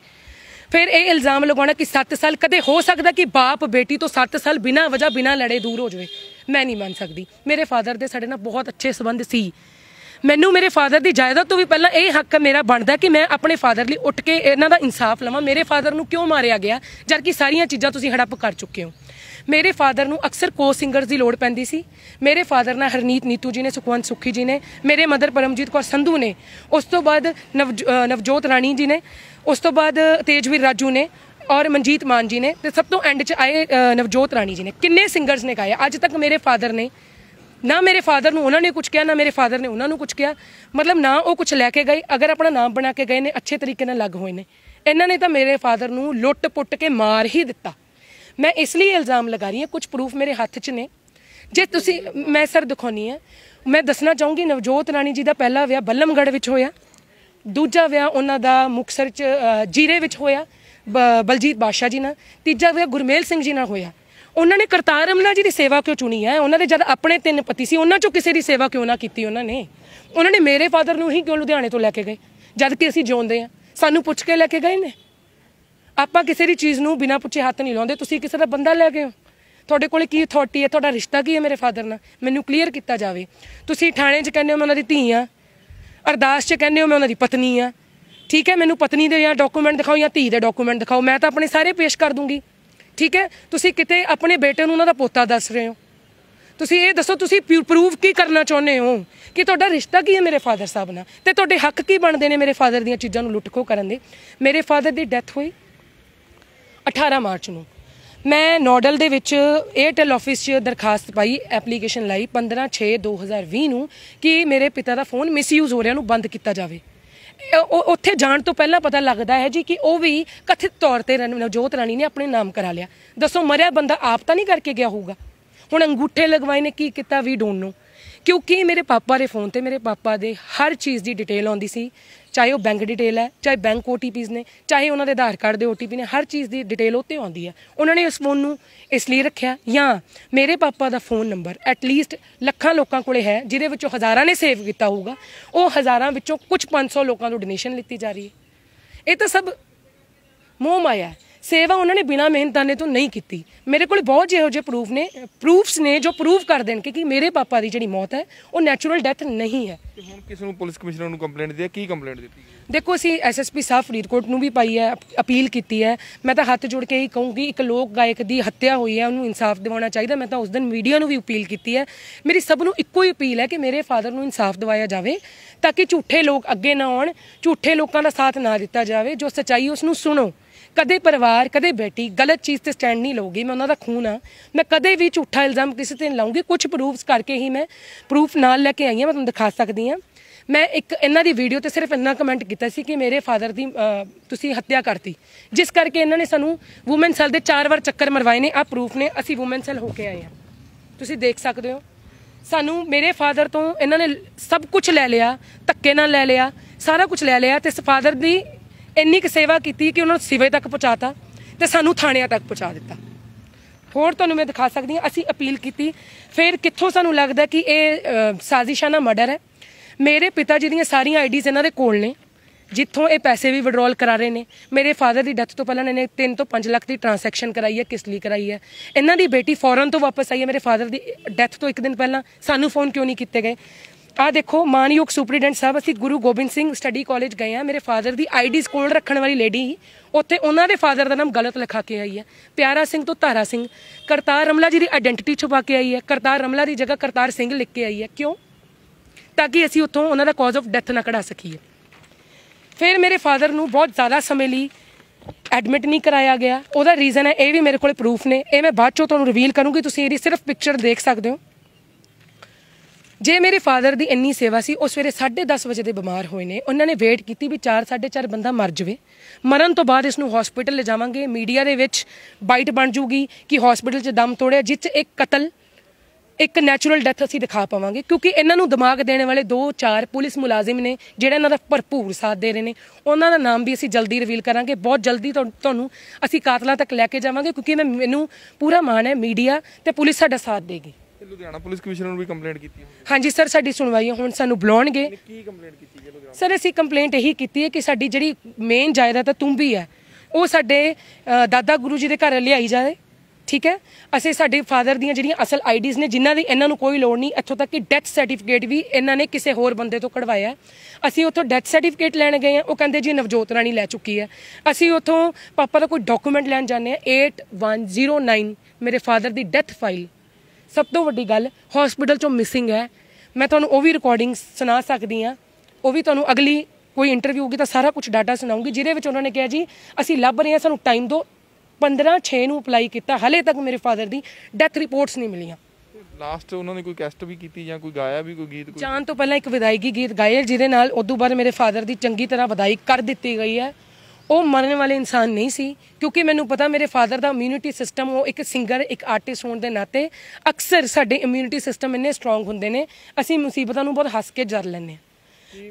ਫਿਰ ਇਹ ਇਲਜ਼ਾਮ ਲਗਾਉਣਾ ਕਿ 7 ਸਾਲ ਕਦੇ ਹੋ ਸਕਦਾ ਕਿ ਬਾਪ ਬੇਟੀ ਤੋਂ 7 ਸਾਲ ਬਿਨਾਂ ਵਜ੍ਹਾ ਬਿਨਾਂ ਲੜੇ ਦੂਰ ਹੋ ਜਾਵੇ ਮੈਂ ਨਹੀਂ ਮੰਨ ਸਕਦੀ ਮੇਰੇ ਫਾਦਰ ਦੇ ਸਾਡੇ ਨਾਲ ਬਹੁਤ ਅੱਛੇ ਸਬੰਧ ਸੀ ਮੈਨੂੰ ਮੇਰੇ ਫਾਦਰ ਦੀ ਜਾਇਦਾਦ ਤੋਂ ਵੀ ਪਹਿਲਾਂ ਇਹ ਹੱਕ ਮੇਰਾ ਬਣਦਾ ਕਿ ਮੈਂ ਆਪਣੇ ਫਾਦਰ ਲਈ ਉੱਠ ਕੇ ਇਹਨਾਂ ਦਾ ਇਨਸਾਫ ਲਵਾਂ ਮੇਰੇ ਫਾਦਰ ਨੂੰ ਕਿਉਂ ਮਾਰਿਆ ਗਿਆ ਜਦਕਿ ਸਾਰੀਆਂ ਚੀਜ਼ਾਂ ਤੁਸੀਂ ਹੜੱਪ ਕਰ ਚੁੱਕੇ ਹੋ ਮੇਰੇ ਫਾਦਰ ਨੂੰ ਅਕਸਰ ਕੋ ਸਿੰਗਰਸ ਦੀ ਲੋੜ ਪੈਂਦੀ ਸੀ ਮੇਰੇ ਫਾਦਰ ਨਾਲ ਹਰਨੀਤ ਨੀਤੂ ਜੀ ਨੇ ਸੁਖਵੰਤ ਸੁਖੀ ਜੀ ਨੇ ਮੇਰੇ ਮਦਰ ਪਰਮਜੀਤ ਕੌਰ ਸੰਧੂ ਨੇ ਉਸ ਤੋਂ ਬਾਅਦ ਨਵਜੋਤ ਰਾਣੀ ਜੀ ਨੇ ਉਸ ਤੋਂ ਬਾਅਦ ਤੇਜਵੀਰ ਰਾਜੂ ਨੇ ਔਰ ਮਨਜੀਤ ਮਾਨ ਜੀ ਨੇ ਤੇ ਸਭ ਤੋਂ ਐਂਡ 'ਚ ਆਏ ਨਵਜੋਤ ਰਾਣੀ ਜੀ ਨੇ ਕਿੰਨੇ ਸਿੰਗਰਸ ਨੇ ਗਾਏ ਅੱਜ ਤੱਕ ਮੇਰੇ ਫਾਦਰ ਨੇ ਨਾ ਮੇਰੇ ਫਾਦਰ ਨੂੰ ਉਹਨਾਂ ਨੇ ਕੁਝ ਕਿਹਾ ਨਾ ਮੇਰੇ ਫਾਦਰ ਨੇ ਉਹਨਾਂ ਨੂੰ ਕੁਝ ਕਿਹਾ ਮਤਲਬ ਨਾ ਉਹ ਕੁਝ ਲੈ ਕੇ ਗਏ ਅਗਰ ਆਪਣਾ ਨਾਮ ਬਣਾ ਕੇ ਗਏ ਨੇ ਅੱਛੇ ਤਰੀਕੇ ਨਾਲ ਲੱਗ ਹੋਏ ਨੇ ਇਹਨਾਂ ਨੇ ਤਾਂ ਮੇਰੇ ਫਾਦਰ ਨੂੰ ਲੁੱਟ ਪੁੱਟ ਕੇ ਮਾਰ ਹੀ ਦਿੱਤਾ ਮੈਂ ਇਸ ਲਈ ਇਲਜ਼ਾਮ ਲਗਾ ਰਹੀ ਹਾਂ ਕੁਝ ਪ੍ਰੂਫ ਮੇਰੇ ਹੱਥ 'ਚ ਨੇ ਜੇ ਤੁਸੀਂ ਮੈਂ ਸਰ ਦਿਖਾਉਣੀ ਆ ਮੈਂ ਦੱਸਣਾ ਚਾਹੂੰਗੀ ਨਵਜੋਤ ਰਾਣੀ ਜੀ ਦਾ ਪਹਿਲਾ ਵਿਆਹ ਬੱਲਮਗੜ ਵਿੱਚ ਹੋਇਆ ਦੂਜਾ ਵਿਆਹ ਉਹਨਾਂ ਦਾ ਮੁਕਸਰ 'ਚ ਜੀਰੇ ਵਿੱਚ ਹੋਇਆ ਬਲਜੀਤ ਬਾਦਸ਼ਾਹ ਜੀ ਨਾਲ ਤੀਜਾ ਵਿਆਹ ਗੁਰਮੇਲ ਸਿੰਘ ਜੀ ਨਾਲ ਹੋਇਆ ਉਹਨਾਂ ਨੇ ਕਰਤਾਰ ਅਮਲਾ ਜੀ ਦੀ ਸੇਵਾ ਕਿਉਂ ਚੁਣੀ ਹੈ ਉਹਨਾਂ ਦੇ ਜਦ ਆਪਣੇ ਤਿੰਨ ਪਤੀ ਸੀ ਉਹਨਾਂ ਚੋਂ ਕਿਸੇ ਦੀ ਸੇਵਾ ਕਿਉਂ ਨਾ ਕੀਤੀ ਉਹਨਾਂ ਨੇ ਉਹਨਾਂ ਨੇ ਮੇਰੇ ਫਾਦਰ ਨੂੰ ਹੀ ਕਿਉਂ ਲੁਧਿਆਣੇ ਤੋਂ ਲੈ ਕੇ ਗਏ ਜਦ ਕਿ ਅਸੀਂ ਜਿਉਂਦੇ ਆ ਸਾਨੂੰ ਪੁੱਛ ਕੇ ਲੈ ਕੇ ਗਏ ਨੇ ਆਪਾਂ ਕਿਸੇ ਦੀ ਚੀਜ਼ ਨੂੰ ਬਿਨਾਂ ਪੁੱਛੇ ਹੱਥ ਨਹੀਂ ਲਾਉਂਦੇ ਤੁਸੀਂ ਕਿਸੇ ਦਾ ਬੰਦਾ ਲੈ ਗਏ ਹੋ ਤੁਹਾਡੇ ਕੋਲੇ ਕੀ ਅਥਾਰਟੀ ਹੈ ਤੁਹਾਡਾ ਰਿਸ਼ਤਾ ਕੀ ਹੈ ਮੇਰੇ ਫਾਦਰ ਨਾਲ ਮੈਨੂੰ ਕਲੀਅਰ ਕੀਤਾ ਜਾਵੇ ਤੁਸੀਂ ਥਾਣੇ 'ਚ ਕਹਿੰਦੇ ਹੋ ਮੈਂ ਉਹਨਾਂ ਦੀ ਧੀ ਆ ਅਰਦਾਸ 'ਚ ਕਹਿੰਦੇ ਹੋ ਮੈਂ ਉਹਨਾਂ ਦੀ ਪਤਨੀ ਆ ਠੀਕ ਹੈ ਮੈਨੂੰ ਪਤਨੀ ਦੇ ਜਾਂ ਡਾਕੂਮੈਂਟ ਦਿਖਾਓ ਜਾਂ ਧੀ ਦੇ ਡਾਕੂਮੈਂਟ ਦਿਖਾਓ ਮੈਂ ਤਾਂ ਆਪਣੇ ਸਾਰੇ ਪੇਸ਼ ਕਰ ਦੂੰਗੀ ਠੀਕ ਹੈ ਤੁਸੀਂ ਕਿਤੇ ਆਪਣੇ ਬੇਟੇ ਨੂੰ ਉਹਨਾਂ ਦਾ ਪੋਤਾ ਦੱਸ ਰਹੇ ਹੋ ਤੁਸੀਂ ਇਹ ਦੱਸੋ ਤੁਸੀਂ ਪ੍ਰੂਫ ਕੀ ਕਰਨਾ ਚਾਹੁੰਦੇ ਹੋ ਕਿ ਤੁਹਾਡਾ ਰਿਸ਼ਤਾ ਕੀ ਹੈ ਮੇਰੇ ਫਾਦਰ ਸਾਹਿਬ ਨਾਲ ਤੇ ਤੁਹਾਡੇ ਹੱਕ ਕੀ ਬਣਦੇ ਨੇ ਮੇਰੇ ਫਾਦਰ ਦੀਆਂ ਚੀਜ਼ਾਂ ਨੂੰ ਲੁੱਟਖੋ ਕਰਨ ਦੇ ਮੇਰੇ ਫਾਦਰ ਦੀ ਡੈਥ ਹੋਈ 18 ਮਾਰਚ ਨੂੰ ਮੈਂ ਨੋਡਲ ਦੇ ਵਿੱਚ 에ਅਰਟੈਲ ਆਫਿਸ 'ਚ ਦਰਖਾਸਤ ਪਾਈ ਐਪਲੀਕੇਸ਼ਨ ਲਈ 15/6/2020 ਨੂੰ ਕਿ ਮੇਰੇ ਪਿਤਾ ਦਾ ਫੋਨ ਮਿਸਯੂਜ਼ ਹੋ ਰਿਹਾ ਨੂੰ ਬੰਦ ਕੀਤਾ ਜਾਵੇ ਉੱਥੇ ਜਾਣ ਤੋਂ ਪਹਿਲਾਂ ਪਤਾ ਲੱਗਦਾ ਹੈ ਜੀ ਕਿ ਉਹ ਵੀ ਕਥਿਤ ਤੌਰ ਤੇ ਨਵਜੋਤ ਰਾਣੀ ਨੇ ਆਪਣੇ ਨਾਮ ਕਰਾ ਲਿਆ ਦੱਸੋ ਮਰਿਆ ਬੰਦਾ ਆਪ ਤਾਂ ਨਹੀਂ ਕਰਕੇ ਗਿਆ ਹੋਊਗਾ ਹੁਣ ਅੰਗੂਠੇ ਲਗਵਾਏ ਨੇ ਕੀ ਕੀਤਾ ਵੀ ਡੋਨਟ ਨੋ ਕਿਉਂਕਿ ਮੇਰੇ ਪਾਪਾ ਦੇ ਫੋਨ ਤੇ ਮੇਰੇ ਪਾਪਾ ਦੇ ਹਰ ਚੀਜ਼ ਦੀ ਡਿਟੇਲ ਆਉਂਦੀ ਸੀ ਚਾਹੇ ਉਹ ਬੈਂਕ ਡਿਟੇਲ ਹੈ ਚਾਹੇ ਬੈਂਕ OTPs ਨੇ ਚਾਹੇ ਉਹਨਾਂ ਦੇ ਆਧਾਰ ਕਾਰਡ ਦੇ OTP ਨੇ ਹਰ ਚੀਜ਼ ਦੀ ਡਿਟੇਲ ਉੱਤੇ ਆਉਂਦੀ ਹੈ ਉਹਨਾਂ ਨੇ ਉਸ ਫੋਨ ਨੂੰ ਇਸ ਲਈ ਰੱਖਿਆ ਜਾਂ ਮੇਰੇ ਪਾਪਾ ਦਾ ਫੋਨ ਨੰਬਰ ਐਟ ਲੀਸਟ ਲੱਖਾਂ ਲੋਕਾਂ ਕੋਲੇ ਹੈ ਜਿਹਦੇ ਵਿੱਚੋਂ ਹਜ਼ਾਰਾਂ ਨੇ ਸੇਵ ਕੀਤਾ ਹੋਊਗਾ ਉਹ ਹਜ਼ਾਰਾਂ ਵਿੱਚੋਂ ਕੁਝ 500 ਲੋਕਾਂ ਤੋਂ ਡੋਨੇਸ਼ਨ ਲਿੱਤੀ ਜਾ ਰਹੀ ਹੈ ਇਹ ਤਾਂ ਸਭ ਮੋਹ ਮਾਇਆ ਹੈ ਸੇਵਾ ਉਹਨਾਂ ਨੇ ਬਿਨਾ ਮਿਹਨਤਾਨੇ ਤੋਂ ਨਹੀਂ ਕੀਤੀ ਮੇਰੇ ਕੋਲ ਬਹੁਤ ਜਿਹੋ ਜਿਹੇ ਪ੍ਰੂਫ ਨੇ ਪ੍ਰੂਫਸ ਨੇ ਜੋ ਪ੍ਰੂਫ ਕਰ ਦੇਣ ਕਿ ਮੇਰੇ ਪਾਪਾ ਦੀ ਜਿਹੜੀ ਮੌਤ ਹੈ ਉਹ ਨੈਚੁਰਲ ਡੈਥ ਨਹੀਂ ਹੈ ਤੇ ਹੁਣ ਕਿਸ ਨੂੰ ਪੁਲਿਸ ਕਮਿਸ਼ਨਰ ਨੂੰ ਕੰਪਲੇਂਟ ਦਿੱਤੀ ਕੀ ਕੰਪਲੇਂਟ ਦਿੱਤੀ ਦੇਖੋ ਅਸੀਂ ਐਸਐਸਪੀ ਸਾਹਿਬ ਫਰੀਦਕੋਟ ਨੂੰ ਵੀ ਪਾਈ ਹੈ ਅਪੀਲ ਕੀਤੀ ਹੈ ਮੈਂ ਤਾਂ ਹੱਥ ਜੋੜ ਕੇ ਹੀ ਕਹੂੰਗੀ ਇੱਕ ਲੋਕ ਗਾਇਕ ਦੀ ਹੱਤਿਆ ਹੋਈ ਹੈ ਉਹਨੂੰ ਇਨਸਾਫ ਦਿਵਾਉਣਾ ਚਾਹੀਦਾ ਮੈਂ ਤਾਂ ਉਸ ਦਿਨ ਮੀਡੀਆ ਨੂੰ ਵੀ ਅਪੀਲ ਕੀਤੀ ਹੈ ਮੇਰੀ ਸਭ ਨੂੰ ਇੱਕੋ ਹੀ ਅਪੀਲ ਹੈ ਕਿ ਮੇਰੇ ਫਾਦਰ ਨੂੰ ਇਨਸਾਫ ਦਿਵਾਇਆ ਜਾਵੇ ਤਾਂ ਕਿ ਝੂਠੇ ਲੋਕ ਅੱਗੇ ਨਾ ਆਉਣ ਝੂਠੇ ਲੋਕਾਂ ਦਾ ਸਾਥ ਨਾ ਦਿੱਤਾ ਜਾਵੇ ਜੋ ਸਚਾਈ ਉਸ ਨੂੰ ਸੁਣੋ ਕਦੇ ਪਰਿਵਾਰ ਕਦੇ ਬੇਟੀ ਗਲਤ ਚੀਜ਼ ਤੇ ਸਟੈਂਡ ਨਹੀਂ ਲਊਗੀ ਮੈਂ ਉਹਨਾਂ ਦਾ ਖੂਨ ਆ ਮੈਂ ਕਦੇ ਵੀ ਝੂਠਾ ਇਲਜ਼ਾਮ ਕਿਸੇ ਤੇ ਨਹੀਂ ਲਾਉਂਗੀ ਕੁਝ ਪ੍ਰੂਫਸ ਕਰਕੇ ਹੀ ਮੈਂ ਪ੍ਰੂਫ ਨਾਲ ਲੈ ਕੇ ਆਈ ਹਾਂ ਮੈਂ ਤੁਹਾਨੂੰ ਦਿਖਾ ਸਕਦੀ ਹਾਂ ਮੈਂ ਇੱਕ ਇਹਨਾਂ ਦੀ ਵੀਡੀਓ ਤੇ ਸਿਰਫ ਇੰਨਾ ਕਮੈਂਟ ਕੀਤਾ ਸੀ ਕਿ ਮੇਰੇ ਫਾਦਰ ਦੀ ਤੁਸੀਂ ਹੱਤਿਆ ਕਰਤੀ ਜਿਸ ਕਰਕੇ ਇਹਨਾਂ ਨੇ ਸਾਨੂੰ ਔਮਨ ਸੈਲ ਦੇ ਚਾਰ ਵਾਰ ਚੱਕਰ ਮਰਵਾਏ ਨੇ ਆ ਪ੍ਰੂਫ ਨੇ ਅਸੀਂ ਔਮਨ ਸੈਲ ਹੋ ਕੇ ਆਏ ਹਾਂ ਤੁਸੀਂ ਦੇਖ ਸਕਦੇ ਹੋ ਸਾਨੂੰ ਮੇਰੇ ਫਾਦਰ ਤੋਂ ਇਹਨਾਂ ਨੇ ਸਭ ਕੁਝ ਲੈ ਲਿਆ ਧੱਕੇ ਨਾਲ ਲੈ ਲਿਆ ਸਾਰਾ ਕੁਝ ਲੈ ਲਿਆ ਤੇ ਫਾਦਰ ਦੀ ਇੰਨੀ ਕਿ ਸੇਵਾ ਕੀਤੀ ਕਿ ਉਹਨਾਂ ਨੂੰ ਸਿਵੇ ਤੱਕ ਪਹੁੰਚਾਤਾ ਤੇ ਸਾਨੂੰ ਥਾਣਿਆਂ ਤੱਕ ਪਹੁੰਚਾ ਦਿੱਤਾ ਹੋਰ ਤੁਹਾਨੂੰ ਮੈਂ ਦਿਖਾ ਸਕਦੀ ਹਾਂ ਅਸੀਂ ਅਪੀਲ ਕੀਤੀ ਫਿਰ ਕਿੱਥੋਂ ਸਾਨੂੰ ਲੱਗਦਾ ਕਿ ਇਹ ਸਾਜ਼ਿਸ਼ਾਨਾ ਮਰਡਰ ਹੈ ਮੇਰੇ ਪਿਤਾ ਜੀ ਦੀਆਂ ਸਾਰੀਆਂ ਆਈਡੀਜ਼ ਇਹਨਾਂ ਦੇ ਕੋਲ ਨੇ ਜਿੱਥੋਂ ਇਹ ਪੈਸੇ ਵੀ ਵਿਡਰੋਲ ਕਰਾ ਰਹੇ ਨੇ ਮੇਰੇ ਫਾਦਰ ਦੀ ਡੈਥ ਤੋਂ ਪਹਿਲਾਂ ਇਹਨੇ 3 ਤੋਂ 5 ਲੱਖ ਦੀ ਟ੍ਰਾਂਜੈਕਸ਼ਨ ਕਰਾਈ ਹੈ ਕਿਸ ਲਈ ਕਰਾਈ ਹੈ ਇਹਨਾਂ ਦੀ ਬੇਟੀ ਫੌਰਨ ਤੋਂ ਵਾਪਸ ਆਈ ਹੈ ਮੇਰੇ ਫਾਦਰ ਦੀ ਡੈਥ ਤੋਂ ਇੱਕ ਦਿਨ ਪਹਿਲਾਂ ਸਾਨੂੰ ਫੋਨ ਕਿਉਂ ਨਹੀਂ ਕੀਤੇ ਗਏ ਆ ਦੇਖੋ ਮਾਨਯੋਗ ਸੁਪਰੀਡੈਂਟ ਸਾਹਿਬ ਅਸੀਂ ਗੁਰੂ ਗੋਬਿੰਦ ਸਿੰਘ ਸਟੱਡੀ ਕਾਲਜ ਗਏ ਆ ਮੇਰੇ ਫਾਦਰ ਦੀ ਆਈਡੀ ਸਕੋਲ ਰੱਖਣ ਵਾਲੀ ਲੇਡੀ ਉੱਥੇ ਉਹਨਾਂ ਦੇ ਫਾਦਰ ਦਾ ਨਾਮ ਗਲਤ ਲਿਖਾ ਕੇ ਆਈ ਹੈ ਪਿਆਰਾ ਸਿੰਘ ਤੋਂ ਧਾਰਾ ਸਿੰਘ ਕਰਤਾਰ ਰਮਲਾ ਜੀ ਦੀ ਆਇਡੈਂਟੀਟੀ ਛੁਪਾ ਕੇ ਆਈ ਹੈ ਕਰਤਾਰ ਰਮਲਾ ਦੀ ਜਗ੍ਹਾ ਕਰਤਾਰ ਸਿੰਘ ਲਿਖ ਕੇ ਆਈ ਹੈ ਕਿਉਂ ਤਾਂ ਕਿ ਅਸੀਂ ਉੱਥੋਂ ਉਹਨਾਂ ਦਾ ਕਾਜ਼ ਆਫ ਡੈਥ ਨਾ ਕਢਾ ਸਕੀਏ ਫਿਰ ਮੇਰੇ ਫਾਦਰ ਨੂੰ ਬਹੁਤ ਜ਼ਿਆਦਾ ਸਮੇਂ ਲਈ ਐਡਮਿਟ ਨਹੀਂ ਕਰਾਇਆ ਗਿਆ ਉਹਦਾ ਰੀਜ਼ਨ ਹੈ ਇਹ ਵੀ ਮੇਰੇ ਕੋਲ ਪ੍ਰੂਫ ਨੇ ਇਹ ਮੈਂ ਬਾਅਦ ਚੋਂ ਤੁਹਾਨੂੰ ਰਿਵੀਲ ਕਰੂੰਗੀ ਤੁਸੀਂ ਇਹਦੀ ਸਿਰਫ ਪਿਕਚਰ ਦੇਖ ਸਕਦੇ ਹੋ ਜੇ ਮੇਰੇ ਫਾਦਰ ਦੀ ਇੰਨੀ ਸੇਵਾ ਸੀ ਉਹ ਸਵੇਰੇ 10:30 ਵਜੇ ਦੇ ਬਿਮਾਰ ਹੋਏ ਨੇ ਉਹਨਾਂ ਨੇ ਵੇਟ ਕੀਤੀ ਵੀ 4 4:30 ਬੰਦਾ ਮਰ ਜਵੇ ਮਰਨ ਤੋਂ ਬਾਅਦ ਇਸ ਨੂੰ ਹਸਪੀਟਲ ਲੈ ਜਾਵਾਂਗੇ ਮੀਡੀਆ ਦੇ ਵਿੱਚ ਬਾਈਟ ਬਣ ਜੂਗੀ ਕਿ ਹਸਪੀਟਲ 'ਚ ਦਮ ਤੋੜਿਆ ਜਿੱਚ ਇੱਕ ਕਤਲ ਇੱਕ ਨੈਚੁਰਲ ਡੈਥ ਅਸੀਂ ਦਿਖਾ ਪਾਵਾਂਗੇ ਕਿਉਂਕਿ ਇਹਨਾਂ ਨੂੰ ਦਿਮਾਗ ਦੇਣ ਵਾਲੇ 2-4 ਪੁਲਿਸ ਮੁਲਾਜ਼ਮ ਨੇ ਜਿਹੜੇ ਇਹਨਾਂ ਦਾ ਭਰਪੂਰ ਸਾਥ ਦੇ ਰਹੇ ਨੇ ਉਹਨਾਂ ਦਾ ਨਾਮ ਵੀ ਅਸੀਂ ਜਲਦੀ ਰਿਵੀਲ ਕਰਾਂਗੇ ਬਹੁਤ ਜਲਦੀ ਤੁਹਾਨੂੰ ਅਸੀਂ ਕਾਤਲਾਂ ਤੱਕ ਲੈ ਕੇ ਜਾਵਾਂਗੇ ਕਿਉਂਕਿ ਮੈਨੂੰ ਪੂਰਾ ਮਾਣ ਹੈ ਮੀਡੀਆ ਤੇ ਪੁਲਿਸ ਸਾਡਾ ਸਾਥ ਦੇਗੀ ਤੇ ਲੁਧਿਆਣਾ ਪੁਲਿਸ ਕਮਿਸ਼ਨਰ ਨੂੰ ਵੀ ਕੰਪਲੇਂਟ ਕੀਤੀ ਹੋਈ ਹਾਂਜੀ ਸਰ ਸਾਡੀ ਸੁਣਵਾਈ ਹੈ ਹੁਣ ਸਾਨੂੰ ਬੁਲਾਉਣਗੇ ਕੀ ਕੰਪਲੇਂਟ ਕੀਤੀ ਹੈ ਲੁਧਿਆਣਾ ਸਰ ਅਸੀਂ ਕੰਪਲੇਂਟ ਇਹੀ ਕੀਤੀ ਹੈ ਕਿ ਸਾਡੀ ਜਿਹੜੀ ਮੇਨ ਜਾਇਦਾਦ ਹੈ ਤੁੰਬੀ ਹੈ ਉਹ ਸਾਡੇ ਦਾਦਾ ਗੁਰੂ ਜੀ ਦੇ ਘਰ ਲਿਆਈ ਜਾਏ ਠੀਕ ਹੈ ਅਸੀਂ ਸਾਡੇ ਫਾਦਰ ਦੀਆਂ ਜਿਹੜੀਆਂ ਅਸਲ ਆਈਡੀਜ਼ ਨੇ ਜਿਨ੍ਹਾਂ ਦੀ ਇਹਨਾਂ ਨੂੰ ਕੋਈ ਲੋੜ ਨਹੀਂ ਇੱਥੋਂ ਤੱਕ ਕਿ ਡੈਥ ਸਰਟੀਫਿਕੇਟ ਵੀ ਇਹਨਾਂ ਨੇ ਕਿਸੇ ਹੋਰ ਬੰਦੇ ਤੋਂ ਕਢਵਾਇਆ ਅਸੀਂ ਉੱਥੋਂ ਡੈਥ ਸਰਟੀਫਿਕੇਟ ਲੈਣ ਗਏ ਆ ਉਹ ਕਹਿੰਦੇ ਜੀ ਨਵਜੋਤ ਰਾਣੀ ਲੈ ਚੁੱਕੀ ਹੈ ਅਸੀਂ ਉੱਥੋਂ ਪਾਪਾ ਦਾ ਕੋਈ ਡਾਕੂਮੈਂਟ ਲੈਣ ਜਾਂਦੇ ਆ 8109 ਮੇਰੇ ਫਾਦਰ ਦੀ ਡੈਥ ਫਾਈਲ ਸਭ ਤੋਂ ਵੱਡੀ ਗੱਲ ਹਸਪੀਟਲ ਚੋਂ ਮਿਸਿੰਗ ਹੈ ਮੈਂ ਤੁਹਾਨੂੰ ਉਹ ਵੀ ਰਿਕਾਰਡਿੰਗ ਸੁਣਾ ਸਕਦੀ ਆ ਉਹ ਵੀ ਤੁਹਾਨੂੰ ਅਗਲੀ ਕੋਈ ਇੰਟਰਵਿਊ ਹੋਗੀ ਤਾਂ ਸਾਰਾ ਕੁਝ ਡਾਟਾ ਸੁਣਾਉਂਗੀ ਜਿਹਦੇ ਵਿੱਚ ਉਹਨਾਂ ਨੇ ਕਿਹਾ ਜੀ ਅਸੀਂ ਲੱਭ ਰਹੇ ਹਾਂ ਸਾਨੂੰ ਟਾਈਮ ਦਿਓ 15 6 ਨੂੰ ਅਪਲਾਈ ਕੀਤਾ ਹਲੇ ਤੱਕ ਮੇਰੇ ਫਾਦਰ ਦੀ ਡੈਥ ਰਿਪੋਰਟਸ ਨਹੀਂ ਮਿਲੀਆਂ ਲਾਸਟ ਉਹਨਾਂ ਨੇ ਕੋਈ ਕੈਸਟ ਵੀ ਕੀਤੀ ਜਾਂ ਕੋਈ ਗਾਇਆ ਵੀ ਕੋਈ ਗੀਤ ਕੋਈ ਚਾਂਦ ਤੋਂ ਪਹਿਲਾਂ ਇੱਕ ਵਿਦਾਇਗੀ ਗੀਤ ਗਾਇਆ ਜਿਹਦੇ ਨਾਲ ਉਦੋਂ ਬਾਅਦ ਮੇਰੇ ਫਾਦਰ ਦੀ ਚੰਗੀ ਤਰ੍ਹਾਂ ਵਿਦਾਈ ਕਰ ਦਿੱਤੀ ਗਈ ਹੈ ਉਹ ਮਰਨ ਵਾਲੇ ਇਨਸਾਨ ਨਹੀਂ ਸੀ ਕਿਉਂਕਿ ਮੈਨੂੰ ਪਤਾ ਮੇਰੇ ਫਾਦਰ ਦਾ ਇਮਿਊਨਿਟੀ ਸਿਸਟਮ ਉਹ ਇੱਕ ਸਿੰਗਰ ਇੱਕ ਆਰਟਿਸਟ ਹੋਣ ਦੇ ਨਾਤੇ ਅਕਸਰ ਸਾਡੇ ਇਮਿਊਨਿਟੀ ਸਿਸਟਮ ਇੰਨੇ ਸਟਰੋਂਗ ਹੁੰਦੇ ਨੇ ਅਸੀਂ ਮੁਸੀਬਤਾਂ ਨੂੰ ਬਹੁਤ ਹੱਸ ਕੇ ਜਰ ਲੈਂਦੇ ਹਾਂ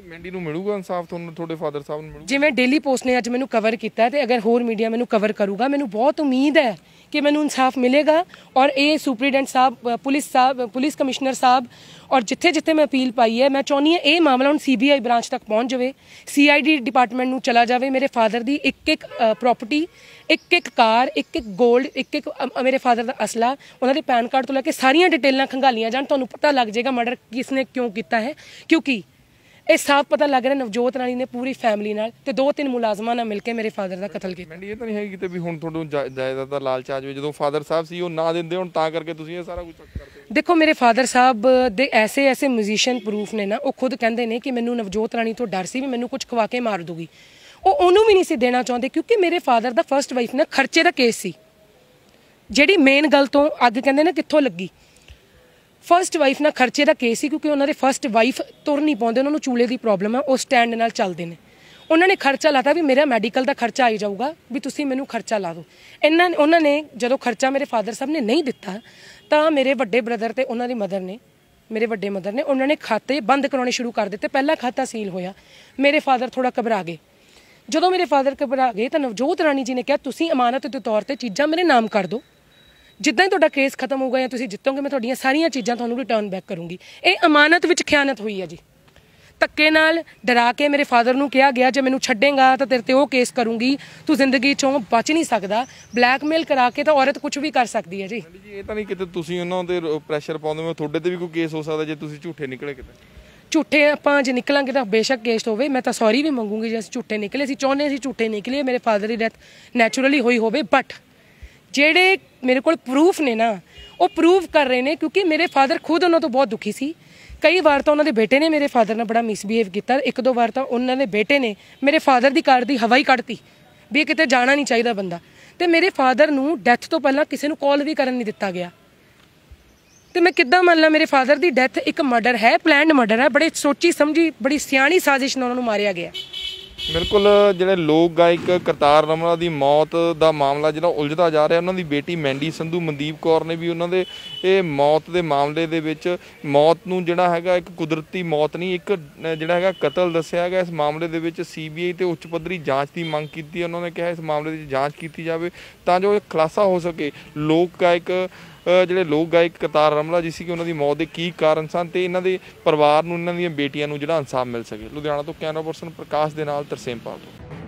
ਮੈਂਡੀ ਨੂੰ ਮਿਲੂਗਾ ਇਨਸਾਫ ਤੁਹਾਨੂੰ ਤੁਹਾਡੇ ਫਾਦਰ ਸਾਹਿਬ ਨੂੰ ਮਿਲੂਗਾ ਜਿਵੇਂ ਡੇਲੀ ਪੋਸਟ ਨੇ ਅੱਜ ਮੈਨੂੰ ਕਵਰ ਕੀਤਾ ਤੇ ਅਗਰ ਹੋਰ ਮੀਡੀਆ ਮੈਨੂੰ ਕਵਰ ਕਰੂਗਾ ਮੈਨੂੰ ਬਹੁਤ ਉਮੀਦ ਹੈ ਕਿ ਮੈਨੂੰ ਇਨਸਾਫ ਮਿਲੇਗਾ ਔਰ ਇਹ ਸੁਪਰੀਡੈਂਟ ਸਾਹਿਬ ਪੁਲਿਸ ਸਾਹਿਬ ਪੁਲਿਸ ਕਮਿਸ਼ਨਰ ਸਾਹਿਬ ਔਰ ਜਿੱਥੇ ਜਿੱਥੇ ਮੈਂ ਅਪੀਲ ਪਾਈ ਹੈ ਮੈਂ ਚਾਹੁੰਦੀ ਹਾਂ ਇਹ ਮਾਮਲਾ ਹੁਣ ਸੀਬੀਆਈ ਬ੍ਰਾਂਚ ਤੱਕ ਪਹੁੰਚ ਜਾਵੇ ਸੀਆਈਡੀ ਡਿਪਾਰਟਮੈਂਟ ਨੂੰ ਚਲਾ ਜਾਵੇ ਮੇਰੇ ਫਾਦਰ ਦੀ ਇੱਕ ਇੱਕ ਪ੍ਰਾਪਰਟੀ ਇੱਕ ਇੱਕ ਕਾਰ ਇੱਕ ਇੱਕ 골ਡ ਇੱਕ ਇੱਕ ਮੇਰੇ ਫਾਦਰ ਦਾ ਅਸਲਾ ਉਹਨਾਂ ਦੇ ਪੈਨ ਕਾਰਡ ਤੋਂ ਲੈ ਕੇ ਸਾਰੀਆਂ ਡਿਟੇਲਾਂ ਖੰਗਾਲੀਆਂ ਜਾਣ ਤੁਹਾਨੂੰ ਪਤਾ ਲੱਗ ਜਾਏਗਾ ਮਰਡਰ ਕਿਸ ਨੇ ਕਿਉਂ ਕੀਤਾ ਹੈ ਕਿਉਂਕਿ ਇਹ ਸਾਫ ਪਤਾ ਲੱਗ ਰਿਹਾ ਨਵਜੋਤ ਰਾਣੀ ਨੇ ਪੂਰੀ ਫੈਮਿਲੀ ਨਾਲ ਤੇ ਦੋ ਤਿੰਨ ਮੁਲਾਜ਼ਮਾਂ ਨਾਲ ਮਿਲ ਕੇ ਮੇਰੇ ਫਾਦਰ ਦਾ ਕਤਲ ਕੀਤਾ ਮੈਂ ਇਹ ਤਾਂ ਨਹੀਂ ਹੈਗੀ ਕਿਤੇ ਵੀ ਹੁਣ ਤੁਹਾਨੂੰ ਜਾਇਦਾਦ ਦਾ ਲਾਲਚ ਆ ਜਾਵੇ ਜਦੋਂ ਫਾਦਰ ਸਾਹਿਬ ਸੀ ਉਹ ਨਾ ਦਿੰਦੇ ਹੁਣ ਤਾਂ ਕਰਕੇ ਤੁਸੀਂ ਇਹ ਸਾਰਾ ਕੁਝ ਕਰਦੇ ਦੇਖੋ ਮੇਰੇ ਫਾਦਰ ਸਾਹਿਬ ਦੇ ਐਸੇ ਐਸੇ ਮਿਊਜ਼ੀਸ਼ੀਅਨ ਪ੍ਰੂਫ ਨੇ ਨਾ ਉਹ ਖੁਦ ਕਹਿੰਦੇ ਨੇ ਕਿ ਮੈਨੂੰ ਨਵਜੋਤ ਰਾਣੀ ਤੋਂ ਡਰ ਸੀ ਵੀ ਮੈਨੂੰ ਕੁਝ ਖਵਾ ਕੇ ਮਾਰ ਦੂਗੀ ਉਹ ਉਹਨੂੰ ਵੀ ਨਹੀਂ ਸੀ ਦੇਣਾ ਚਾਹੁੰਦੇ ਕਿਉਂਕਿ ਮੇਰੇ ਫਾਦਰ ਦਾ ਫਰਸਟ ਵਾਈਫ ਨਾਲ ਖਰਚੇ ਦਾ ਕੇਸ ਸੀ ਜਿਹੜੀ ਮੇਨ ਗੱਲ ਤੋਂ ਅੱਗ ਕਹਿੰਦੇ ਨੇ ਕਿੱਥੋਂ ਲੱਗੀ ਫਰਸਟ ਵਾਈਫ ਨਾਲ ਖਰਚੇ ਦਾ ਕੇਸ ਸੀ ਕਿਉਂਕਿ ਉਹਨਾਂ ਦੇ ਫਰਸਟ ਵਾਈਫ ਤੁਰ ਨਹੀਂ ਪਾਉਂਦੇ ਉਹਨਾਂ ਨੂੰ ਚੂਲੇ ਦੀ ਪ੍ਰੋਬਲਮ ਹੈ ਉਹ ਸਟੈਂਡ ਨਾਲ ਚੱਲਦੇ ਨੇ ਉਹਨਾਂ ਨੇ ਖਰਚਾ ਲਾਤਾ ਵੀ ਮੇਰਾ ਮੈਡੀਕਲ ਦਾ ਖਰਚਾ ਆਈ ਜਾਊਗਾ ਵੀ ਤੁਸੀਂ ਮੈਨੂੰ ਖਰਚਾ ਲਾ ਦਿਓ ਇਹਨਾਂ ਉਹਨਾਂ ਨੇ ਜਦੋਂ ਖਰਚਾ ਮੇਰੇ ਫਾਦਰ ਸਾਹਿਬ ਨੇ ਨਹੀਂ ਦਿੱਤਾ ਤਾਂ ਮੇਰੇ ਵੱਡੇ ਬ੍ਰਦਰ ਤੇ ਉਹਨਾਂ ਦੀ ਮਦਰ ਨੇ ਮੇਰੇ ਵੱਡੇ ਮਦਰ ਨੇ ਉਹਨਾਂ ਨੇ ਖਾਤੇ ਬੰਦ ਕਰਾਉਣੇ ਸ਼ੁਰੂ ਕਰ ਦਿੱਤੇ ਪਹਿਲਾ ਖਾਤਾ ਸੀਲ ਹੋਇਆ ਮੇਰੇ ਫਾਦਰ ਥੋੜਾ ਘਬਰਾ ਗਏ ਜਦੋਂ ਮੇਰੇ ਫਾਦਰ ਘਬਰਾ ਗਏ ਤਾਂ ਨਵਜੋਤ ਰਾਣੀ ਜੀ ਨੇ ਕਿਹਾ ਤੁਸੀਂ ਅਮਾਨਤ ਦੇ ਤੌਰ ਤੇ ਚੀਜ਼ਾਂ ਮੇਰੇ ਨਾਮ ਕਰ ਦਿਓ ਜਿੱਦਾਂ ਹੀ ਤੁਹਾਡਾ ਕੇਸ ਖਤਮ ਹੋਊਗਾ ਜਾਂ ਤੁਸੀਂ ਜਿੱਤੋਗੇ ਮੈਂ ਤੁਹਾਡੀਆਂ ਸਾਰੀਆਂ ਚੀਜ਼ਾਂ ਤੁਹਾਨੂੰ ਰਿਟਰਨ ਬੈਕ ਕਰੂੰਗੀ ਇਹ ਅਮਾਨਤ ਵਿੱਚ ਖਿਆਨਤ ਹੋਈ ਹੈ ਜੀ ਧੱਕੇ ਨਾਲ ਡਰਾ ਕੇ ਮੇਰੇ ਫਾਦਰ ਨੂੰ ਕਿਹਾ ਗਿਆ ਜੇ ਮੈਨੂੰ ਛੱਡੇਗਾ ਤਾਂ ਤੇਰੇ ਤੇ ਉਹ ਕੇਸ ਕਰੂੰਗੀ ਤੂੰ ਜ਼ਿੰਦਗੀ ਚੋਂ ਬਚ ਨਹੀਂ ਸਕਦਾ ਬਲੈਕਮੇਲ ਕਰਾ ਕੇ ਤਾਂ ਔਰਤ ਕੁਝ ਵੀ ਕਰ ਸਕਦੀ ਹੈ ਜੀ ਜੀ ਇਹ ਤਾਂ ਨਹੀਂ ਕਿਤੇ ਤੁਸੀਂ ਉਹਨਾਂ ਦੇ ਪ੍ਰੈਸ਼ਰ ਪਾਉਂਦੇ ਹੋ ਤੁਹਾਡੇ ਤੇ ਵੀ ਕੋਈ ਕੇਸ ਹੋ ਸਕਦਾ ਜੇ ਤੁਸੀਂ ਝੂਠੇ ਨਿਕਲੇ ਕਿਤੇ ਝੂਠੇ ਆਪਾਂ ਜੇ ਨਿਕਲਾਂਗੇ ਤਾਂ ਬੇਸ਼ੱਕ ਕੇਸ ਹੋਵੇ ਮੈਂ ਤਾਂ ਸੌਰੀ ਵੀ ਮੰਗੂੰਗੀ ਜੇ ਅਸੀਂ ਝੂਠੇ ਨਿਕਲੇ ਅਸੀਂ ਚਾਹੁੰਦੇ ਅਸੀਂ ਝੂਠੇ ਨਿਕਲੇ ਮੇਰੇ ਫਾਦਰ ਦੀ ਡੈਥ ਨੈਚੁਰਲੀ ਹੋਈ ਹੋਵੇ ਬਟ ਜਿਹੜੇ ਮੇਰੇ ਕੋਲ ਪ੍ਰੂਫ ਨੇ ਨਾ ਉਹ ਪ੍ਰੂਫ ਕਰ ਰਹੇ ਨੇ ਕਿਉਂਕਿ ਮੇਰੇ ਫਾਦਰ ਖੁਦ ਉਹਨਾਂ ਤੋਂ ਬਹੁਤ ਦੁਖੀ ਸੀ ਕਈ ਵਾਰ ਤਾਂ ਉਹਨਾਂ ਦੇ ਬੇਟੇ ਨੇ ਮੇਰੇ ਫਾਦਰ ਨਾਲ ਬੜਾ ਮਿਸਬੀਹੇਵ ਕੀਤਾ ਇੱਕ ਦੋ ਵਾਰ ਤਾਂ ਉਹਨਾਂ ਦੇ ਬੇਟੇ ਨੇ ਮੇਰੇ ਫਾਦਰ ਦੀ ਕਾਰ ਦੀ ਹਵਾ ਹੀ ਕੱਢਤੀ ਵੀ ਕਿਤੇ ਜਾਣਾ ਨਹੀਂ ਚਾਹੀਦਾ ਬੰਦਾ ਤੇ ਮੇਰੇ ਫਾਦਰ ਨੂੰ ਡੈਥ ਤੋਂ ਪਹਿਲਾਂ ਕਿਸੇ ਨੂੰ ਕਾਲ ਵੀ ਕਰਨ ਨਹੀਂ ਦਿੱਤਾ ਗਿਆ ਤੇ ਮੈਂ ਕਿੱਦਾਂ ਮੰਨ ਲਾਂ ਮੇਰੇ ਫਾਦਰ ਦੀ ਡੈਥ ਇੱਕ ਮਰਡਰ ਹੈ ਪਲਾਨਡ ਮਰਡਰ ਹੈ ਬੜੇ ਸੋਚੀ ਸਮਝੀ ਬੜੀ ਸਿਆਣੀ ਸਾਜ਼ਿਸ਼ ਨਾਲ ਉਹਨਾਂ ਨੂੰ ਮਾਰਿਆ ਗਿਆ ਬਿਲਕੁਲ ਜਿਹੜੇ ਲੋਕ ਗਾਇਕ ਕਰਤਾਰ ਰਮਨਾ ਦੀ ਮੌਤ ਦਾ ਮਾਮਲਾ ਜਿਹੜਾ ਉਲਝਦਾ ਜਾ ਰਿਹਾ ਉਹਨਾਂ ਦੀ ਬੇਟੀ ਮੈਂਡੀ ਸੰਧੂ ਮਨਦੀਪ ਕੌਰ ਨੇ ਵੀ ਉਹਨਾਂ ਦੇ ਇਹ ਮੌਤ ਦੇ ਮਾਮਲੇ ਦੇ ਵਿੱਚ ਮੌਤ ਨੂੰ ਜਿਹੜਾ ਹੈਗਾ ਇੱਕ ਕੁਦਰਤੀ ਮੌਤ ਨਹੀਂ ਇੱਕ ਜਿਹੜਾ ਹੈਗਾ ਕਤਲ ਦੱਸਿਆ ਗਿਆ ਇਸ ਮਾਮਲੇ ਦੇ ਵਿੱਚ ਸੀਬੀਆਈ ਤੇ ਉੱਚ ਪੱਧਰੀ ਜਾਂਚ ਦੀ ਮੰਗ ਕੀਤੀ ਉਹਨਾਂ ਨੇ ਕਿਹਾ ਇਸ ਮਾਮਲੇ ਦੀ ਜਾਂਚ ਕੀਤੀ ਜਾਵੇ ਤਾਂ ਜੋ ਇਹ ਹੋ ਸਕੇ ਲੋਕ ਗਾਇਕ ਜਿਹੜੇ ਲੋਕ ਗਾਇਕ ਕਤਾਰ ਰਮਲਾ ਜੀ ਸੀ ਕਿ ਉਹਨਾਂ ਦੀ ਮੌਤ ਦੇ ਕੀ ਕਾਰਨ ਸਨ ਤੇ ਇਹਨਾਂ ਦੇ ਪਰਿਵਾਰ ਨੂੰ ਇਹਨਾਂ ਦੀਆਂ ਬੇਟੀਆਂ ਨੂੰ ਜਿਹੜਾ ਇਨਸਾਫ ਮਿਲ ਸਕੇ ਲੁਧਿਆਣਾ ਤੋਂ ਕੈਮਰਾ ਪਰਸਨ ਪ੍ਰਕਾਸ਼ ਦੇ ਨਾਲ ਤਰਸੇਮ ਪਾਲ ਤੋਂ